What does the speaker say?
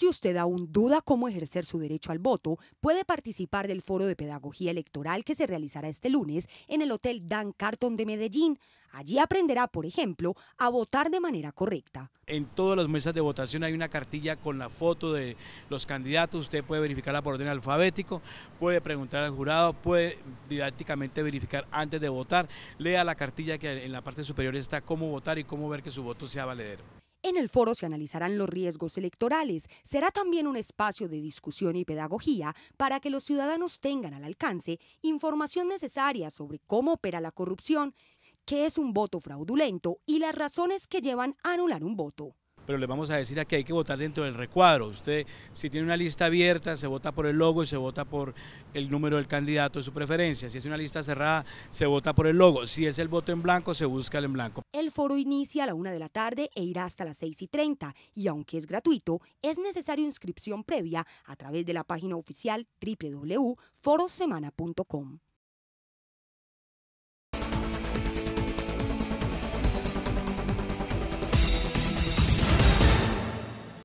Si usted aún duda cómo ejercer su derecho al voto, puede participar del foro de pedagogía electoral que se realizará este lunes en el Hotel Dan Carton de Medellín. Allí aprenderá, por ejemplo, a votar de manera correcta. En todas las mesas de votación hay una cartilla con la foto de los candidatos. Usted puede verificarla por orden alfabético, puede preguntar al jurado, puede didácticamente verificar antes de votar. Lea la cartilla que en la parte superior está cómo votar y cómo ver que su voto sea valedero. En el foro se analizarán los riesgos electorales. Será también un espacio de discusión y pedagogía para que los ciudadanos tengan al alcance información necesaria sobre cómo opera la corrupción, qué es un voto fraudulento y las razones que llevan a anular un voto pero le vamos a decir a que hay que votar dentro del recuadro. Usted, si tiene una lista abierta, se vota por el logo y se vota por el número del candidato de su preferencia. Si es una lista cerrada, se vota por el logo. Si es el voto en blanco, se busca el en blanco. El foro inicia a la una de la tarde e irá hasta las seis y treinta. y aunque es gratuito, es necesaria inscripción previa a través de la página oficial www.forosemana.com.